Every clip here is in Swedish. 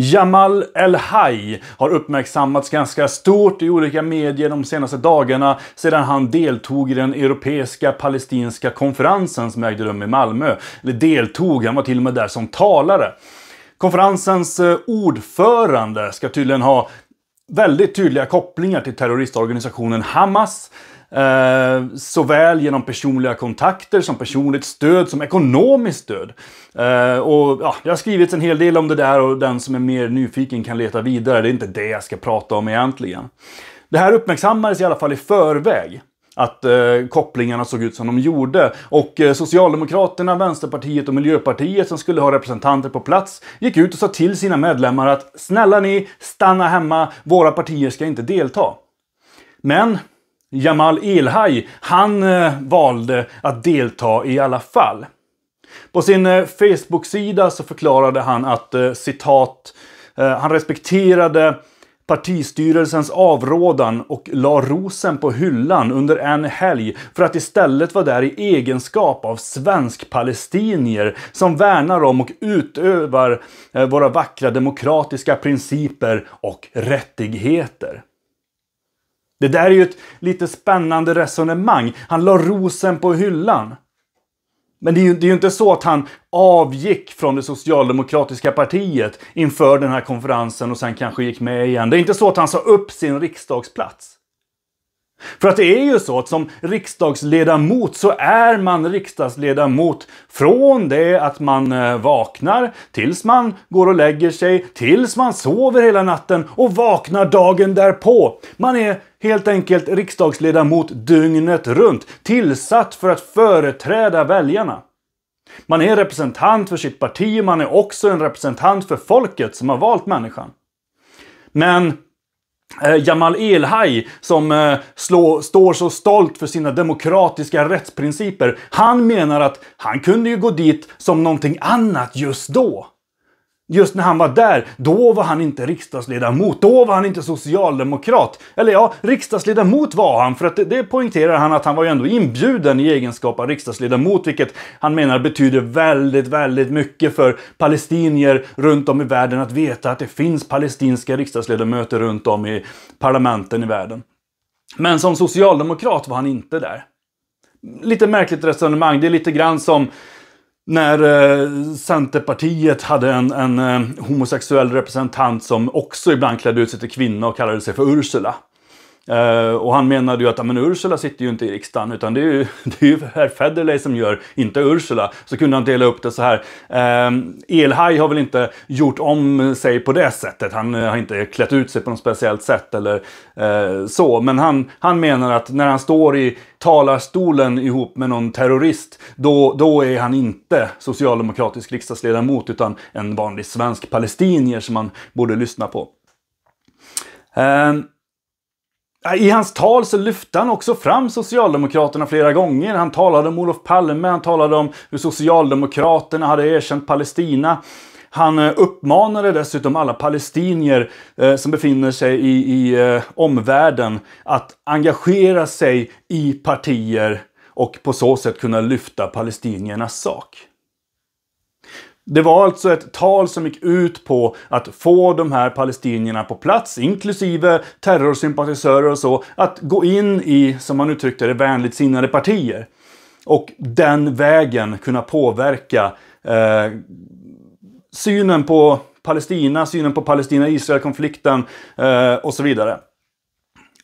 Jamal El-Haj har uppmärksammats ganska stort i olika medier de senaste dagarna sedan han deltog i den europeiska palestinska konferensen som ägde rum i Malmö. Eller deltog, han var till och med där som talare. Konferensens eh, ordförande ska tydligen ha väldigt tydliga kopplingar till terroristorganisationen Hamas Eh, såväl genom personliga kontakter som personligt stöd som ekonomiskt stöd. Eh, och ja, det har skrivits en hel del om det där och den som är mer nyfiken kan leta vidare. Det är inte det jag ska prata om egentligen. Det här uppmärksammades i alla fall i förväg att eh, kopplingarna såg ut som de gjorde. Och eh, Socialdemokraterna, Vänsterpartiet och Miljöpartiet som skulle ha representanter på plats gick ut och sa till sina medlemmar att snälla ni, stanna hemma, våra partier ska inte delta. Men Jamal Elhaj, han eh, valde att delta i alla fall. På sin eh, Facebook-sida så förklarade han att eh, citat, han respekterade partistyrelsens avrådan och la rosen på hyllan under en helg för att istället vara där i egenskap av svensk-palestinier som värnar om och utövar våra vackra demokratiska principer och rättigheter. Det där är ju ett lite spännande resonemang. Han la rosen på hyllan. Men det är, ju, det är, ju, inte så att han avgick från det socialdemokratiska partiet inför den här konferensen och sen kanske gick med igen. Det är inte så att han sa upp sin riksdagsplats. För att det är ju så att som riksdagsledamot så är man riksdagsledamot från det att man eh, vaknar, tills man går och lägger sig, tills man sover hela natten och vaknar dagen därpå. Man är helt enkelt riksdagsledamot dygnet runt, tillsatt för att företräda väljarna. Man är representant för sitt parti, man är också en representant för folket som har valt människan. Men Eh, Jamal Elhaj som eh, slå, står så stolt för sina demokratiska rättsprinciper. Han menar att han kunde ju gå dit som någonting annat just då. Just när han var där, då var han inte riksdagsledamot, då var han inte socialdemokrat. Eller ja, riksdagsledamot var han, för att det, det poängterar han att han var ju ändå inbjuden i egenskap av riksdagsledamot, vilket han menar betyder väldigt, väldigt mycket för palestinier runt om i världen att veta att det finns palestinska riksdagsledamöter runt om i parlamenten i världen. Men som socialdemokrat var han inte där. Lite märkligt resonemang, det är lite grann som när eh, Centerpartiet hade en, en eh, homosexuell representant som också ibland klädde ut sig till kvinna och kallade sig för Ursula. Uh, och han menade ju att men Ursula sitter ju inte i riksdagen utan det är ju, det är ju herr Federley som gör, inte Ursula. Så kunde han dela upp det så här. Uh, Elhaj har väl inte gjort om sig på det sättet. Han uh, har inte klätt ut sig på något speciellt sätt eller uh, så. Men han, han menar att när han står i talarstolen ihop med någon terrorist, då, då är han inte socialdemokratisk riksdagsledamot utan en vanlig svensk palestinier som man borde lyssna på. Uh, i hans tal så lyfte han också fram Socialdemokraterna flera gånger. Han talade om Olof Palme, han talade om hur Socialdemokraterna hade erkänt Palestina. Han eh, uppmanade dessutom alla palestinier eh, som befinner sig i, i eh, omvärlden att engagera sig i partier och på så sätt kunna lyfta palestiniernas sak. Det var alltså ett tal som gick ut på att få de här palestinierna på plats, inklusive terrorsympatisörer och så, att gå in i, som man uttryckte det, vänligt sinnade partier. Och den vägen kunna påverka eh, synen på Palestina, synen på Palestina-Israel-konflikten eh, och så vidare.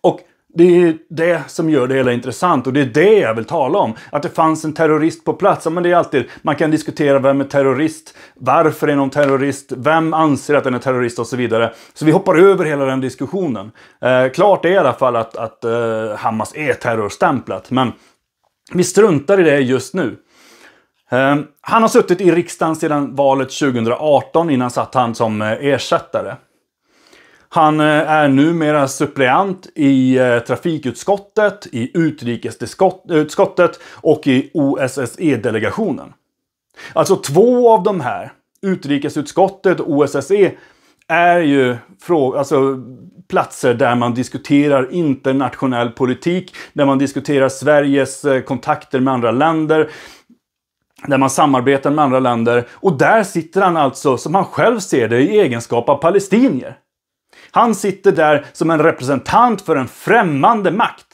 Och det är det som gör det hela intressant och det är det jag vill tala om. Att det fanns en terrorist på plats. Ja, men det är alltid, man kan diskutera vem är terrorist, varför är någon terrorist, vem anser att den är terrorist och så vidare. Så vi hoppar över hela den diskussionen. Eh, klart är i alla fall att, att eh, Hamas är terrorstämplat, men vi struntar i det just nu. Eh, han har suttit i riksdagen sedan valet 2018. Innan satt han som eh, ersättare. Han eh, är numera suppleant i eh, trafikutskottet, i utrikesutskottet och i OSSE-delegationen. Alltså två av de här, utrikesutskottet och OSSE, är ju alltså, platser där man diskuterar internationell politik, där man diskuterar Sveriges eh, kontakter med andra länder, där man samarbetar med andra länder. Och där sitter han alltså, som han själv ser det, i egenskap av palestinier. Han sitter där som en representant för en främmande makt.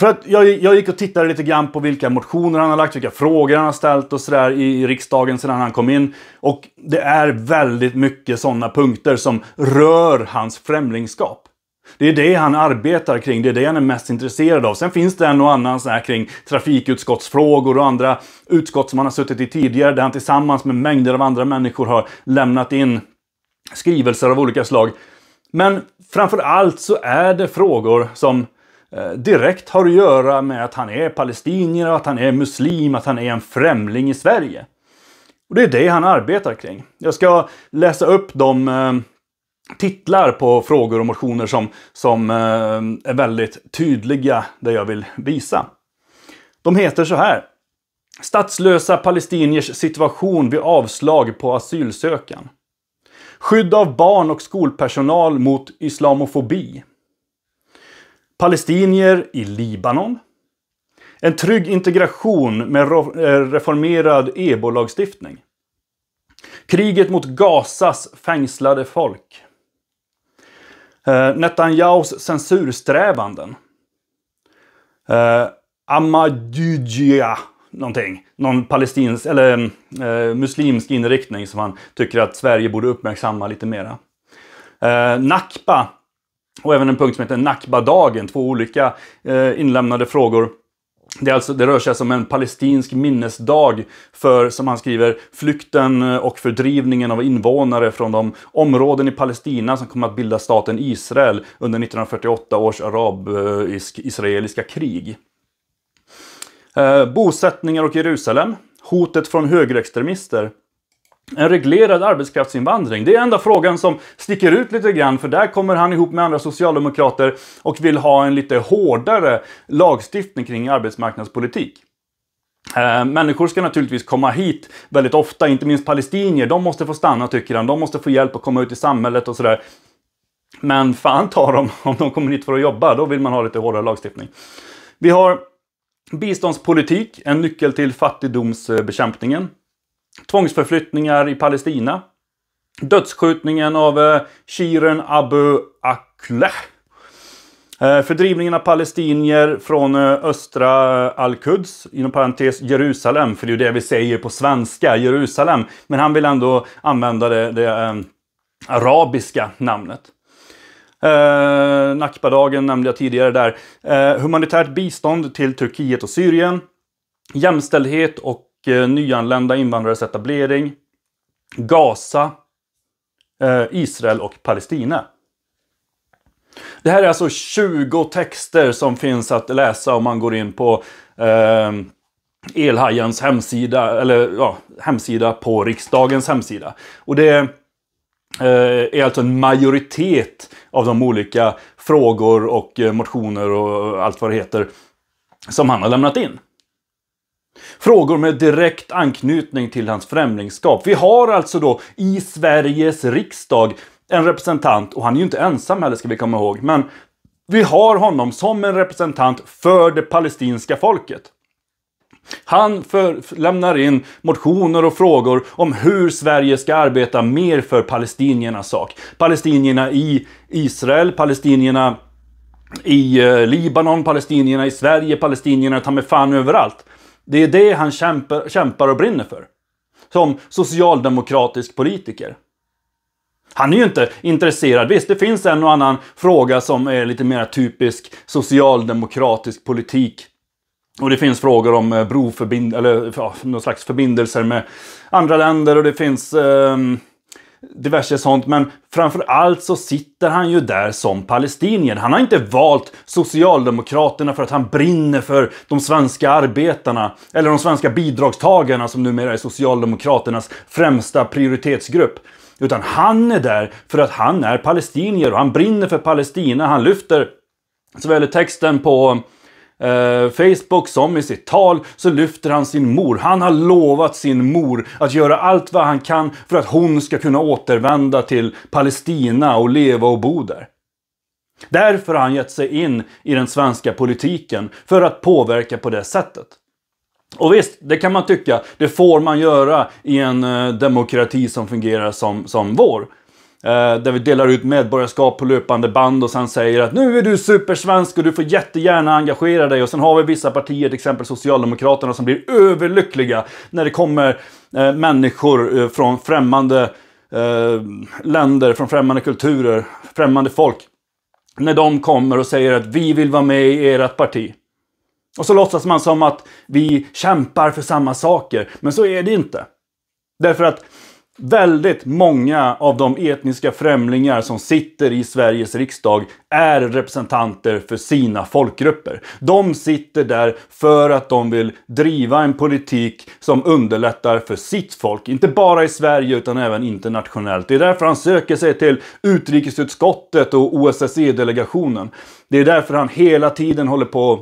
För att jag, jag gick och tittade lite grann på vilka motioner han har lagt, vilka frågor han har ställt och sådär i, riksdagen sedan han kom in. Och det är väldigt mycket sådana punkter som rör hans främlingskap. Det är det han arbetar kring, det är det han är mest intresserad av. Sen finns det en och annan sån här kring trafikutskottsfrågor och andra utskott som han har suttit i tidigare där han tillsammans med mängder av andra människor har lämnat in skrivelser av olika slag. Men framför allt så är det frågor som eh, direkt har att göra med att han är palestinier, att han är muslim, att han är en främling i Sverige. Och Det är det han arbetar kring. Jag ska läsa upp de eh, titlar på frågor och motioner som, som eh, är väldigt tydliga det jag vill visa. De heter så här. Statslösa palestiniers situation vid avslag på asylsökan. Skydd av barn och skolpersonal mot islamofobi. Palestinier i Libanon. En trygg integration med eh, reformerad EBO-lagstiftning. Kriget mot Gazas fängslade folk. Eh, Netanyahus censursträvanden. Eh, Ahmadinejad någonting. Någon palestinsk eller eh, muslimsk inriktning som han tycker att Sverige borde uppmärksamma lite mera. Eh, Nakba och även en punkt som heter Nakba-dagen, två olika eh, inlämnade frågor. Det, alltså, det rör sig alltså om en palestinsk minnesdag för, som han skriver, flykten eh, och fördrivningen av invånare från de områden i Palestina som kommer att bilda staten Israel under 1948 års arabisk-israeliska eh, krig. Eh, bosättningar och Jerusalem, hotet från högerextremister. En reglerad arbetskraftsinvandring. Det är enda frågan som sticker ut lite grann för där kommer han ihop med andra socialdemokrater och vill ha en lite hårdare lagstiftning kring arbetsmarknadspolitik. Eh, människor ska naturligtvis komma hit väldigt ofta, inte minst palestinier. De måste få stanna tycker han. De måste få hjälp att komma ut i samhället och sådär. Men fan tar dem om de kommer hit för att jobba. Då vill man ha lite hårdare lagstiftning. Vi har Biståndspolitik, en nyckel till fattigdomsbekämpningen. Tvångsförflyttningar i Palestina. Dödsskjutningen av eh, Shiren Abu Akleh. Eh, fördrivningen av palestinier från eh, östra Al-Quds, inom parentes Jerusalem, för det är ju det vi säger på svenska, Jerusalem. Men han vill ändå använda det, det arabiska namnet. Eh, Nakbadagen nämnde jag tidigare där. Eh, humanitärt bistånd till Turkiet och Syrien. Jämställdhet och eh, nyanlända invandrares etablering. Gaza. Eh, Israel och Palestina. Det här är alltså 20 texter som finns att läsa om man går in på eh, Elhajens hemsida, eller ja, hemsida på riksdagens hemsida. Och det Eh, är alltså en majoritet av de olika frågor och eh, motioner och allt vad det heter som han har lämnat in. Frågor med direkt anknytning till hans främlingskap. Vi har alltså då i Sveriges riksdag en representant, och han är ju inte ensam heller ska vi komma ihåg, men vi har honom som en representant för det palestinska folket. Han för, lämnar in motioner och frågor om hur Sverige ska arbeta mer för palestiniernas sak. Palestinierna i Israel, palestinierna i eh, Libanon, palestinierna i Sverige, palestinierna ta mig fan överallt. Det är det han kämpar, kämpar och brinner för. Som socialdemokratisk politiker. Han är ju inte intresserad. Visst, det finns en och annan fråga som är lite mer typisk socialdemokratisk politik och det finns frågor om eh, broförbind eller ja, någon slags förbindelser med andra länder och det finns eh, diverse sånt. Men framför allt så sitter han ju där som palestinier. Han har inte valt Socialdemokraterna för att han brinner för de svenska arbetarna eller de svenska bidragstagarna som numera är Socialdemokraternas främsta prioritetsgrupp. Utan han är där för att han är palestinier och han brinner för Palestina. Han lyfter såväl i texten på eh, Facebook som i sitt tal så lyfter han sin mor. Han har lovat sin mor att göra allt vad han kan för att hon ska kunna återvända till Palestina och leva och bo där. Därför har han gett sig in i den svenska politiken för att påverka på det sättet. Och visst, det kan man tycka, det får man göra i en eh, demokrati som fungerar som, som vår. Eh, där vi delar ut medborgarskap på löpande band och sen säger att nu är du supersvensk och du får jättegärna engagera dig. Och sen har vi vissa partier, till exempel Socialdemokraterna, som blir överlyckliga när det kommer eh, människor eh, från främmande länder, från främmande kulturer, främmande folk. När de kommer och säger att vi vill vara med i ert parti. Och så låtsas man som att vi kämpar för samma saker, men så är det inte. Därför att Väldigt många av de etniska främlingar som sitter i Sveriges riksdag är representanter för sina folkgrupper. De sitter där för att de vill driva en politik som underlättar för sitt folk. Inte bara i Sverige utan även internationellt. Det är därför han söker sig till utrikesutskottet och OSSE-delegationen. Det är därför han hela tiden håller på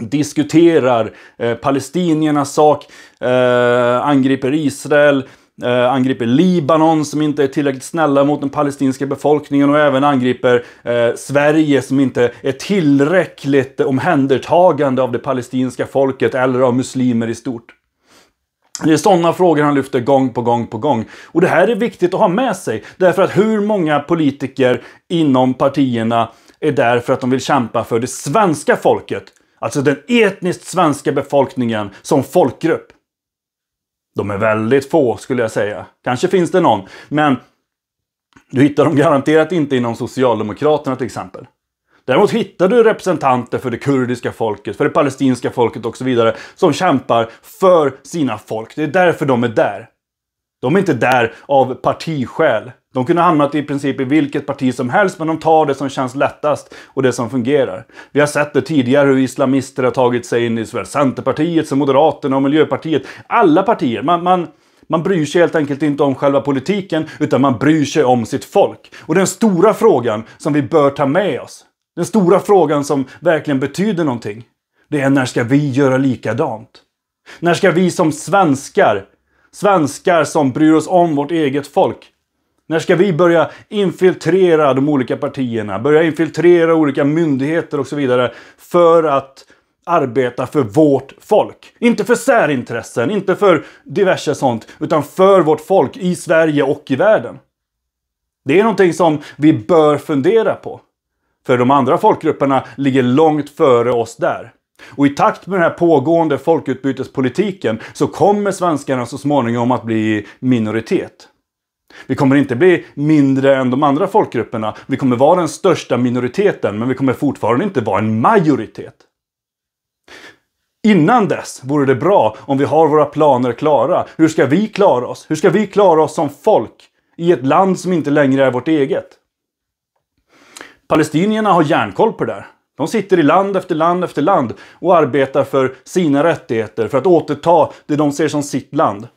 diskuterar eh, palestiniernas sak, eh, angriper Israel, eh, angriper Libanon som inte är tillräckligt snälla mot den palestinska befolkningen och även angriper eh, Sverige som inte är tillräckligt omhändertagande av det palestinska folket eller av muslimer i stort. Det är sådana frågor han lyfter gång på gång på gång. Och det här är viktigt att ha med sig. Därför att hur många politiker inom partierna är där för att de vill kämpa för det svenska folket. Alltså den etniskt svenska befolkningen som folkgrupp. De är väldigt få skulle jag säga. Kanske finns det någon, men du hittar dem garanterat inte inom Socialdemokraterna till exempel. Däremot hittar du representanter för det kurdiska folket, för det palestinska folket och så vidare som kämpar för sina folk. Det är därför de är där. De är inte där av partiskäl. De kunde ha hamnat i princip i vilket parti som helst, men de tar det som känns lättast och det som fungerar. Vi har sett det tidigare hur islamister har tagit sig in i såväl Centerpartiet som Moderaterna och Miljöpartiet. Alla partier. Man, man, man bryr sig helt enkelt inte om själva politiken, utan man bryr sig om sitt folk. Och den stora frågan som vi bör ta med oss, den stora frågan som verkligen betyder någonting, det är när ska vi göra likadant? När ska vi som svenskar Svenskar som bryr oss om vårt eget folk. När ska vi börja infiltrera de olika partierna, börja infiltrera olika myndigheter och så vidare för att arbeta för vårt folk. Inte för särintressen, inte för diverse sånt, utan för vårt folk i Sverige och i världen. Det är någonting som vi bör fundera på. För de andra folkgrupperna ligger långt före oss där. Och i takt med den här pågående folkutbytespolitiken så kommer svenskarna så småningom att bli minoritet. Vi kommer inte bli mindre än de andra folkgrupperna. Vi kommer vara den största minoriteten, men vi kommer fortfarande inte vara en majoritet. Innan dess vore det bra om vi har våra planer klara. Hur ska vi klara oss? Hur ska vi klara oss som folk i ett land som inte längre är vårt eget? Palestinierna har järnkoll på det där. De sitter i land efter land efter land och arbetar för sina rättigheter, för att återta det de ser som sitt land.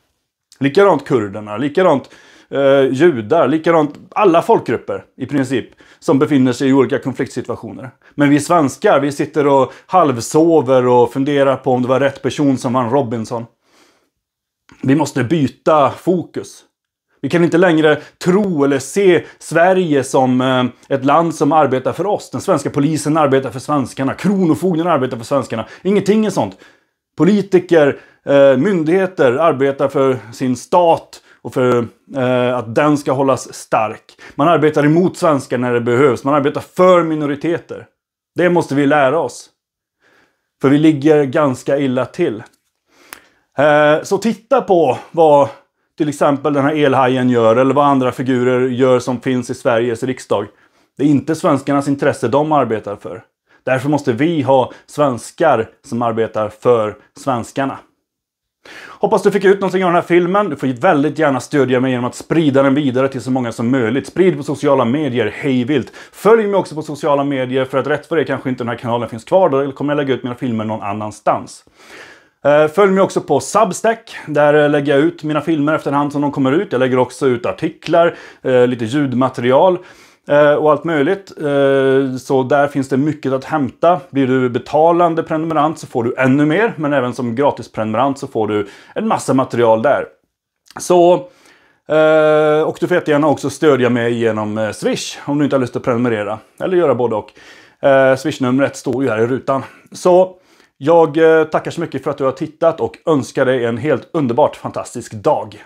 Likadant kurderna, likadant eh, judar, likadant alla folkgrupper i princip som befinner sig i olika konfliktsituationer. Men vi svenskar, vi sitter och halvsover och funderar på om det var rätt person som vann Robinson. Vi måste byta fokus. Vi kan inte längre tro eller se Sverige som eh, ett land som arbetar för oss. Den svenska polisen arbetar för svenskarna. Kronofogden arbetar för svenskarna. Ingenting är sånt. Politiker, eh, myndigheter arbetar för sin stat och för eh, att den ska hållas stark. Man arbetar emot svenskar när det behövs. Man arbetar för minoriteter. Det måste vi lära oss. För vi ligger ganska illa till. Eh, så titta på vad till exempel den här elhajen gör eller vad andra figurer gör som finns i Sveriges riksdag. Det är inte svenskarnas intresse de arbetar för. Därför måste vi ha svenskar som arbetar för svenskarna. Hoppas du fick ut någonting av den här filmen. Du får väldigt gärna stödja mig genom att sprida den vidare till så många som möjligt. Sprid på sociala medier hejvilt. Följ mig också på sociala medier för att rätt för det kanske inte den här kanalen finns kvar. Då kommer jag lägga ut mina filmer någon annanstans. Eh, följ mig också på Substack. Där lägger jag ut mina filmer efterhand som de kommer ut. Jag lägger också ut artiklar, eh, lite ljudmaterial eh, och allt möjligt. Så där finns det mycket att hämta. Blir du betalande prenumerant så får du ännu mer. Men även som gratisprenumerant så får du en massa material där. Så... Och du får jättegärna också stödja mig genom Swish om du inte har lust att prenumerera. Eller göra både och. Swish-numret står ju här i rutan. Så jag eh, tackar så mycket för att du har tittat och önskar dig en helt underbart fantastisk dag.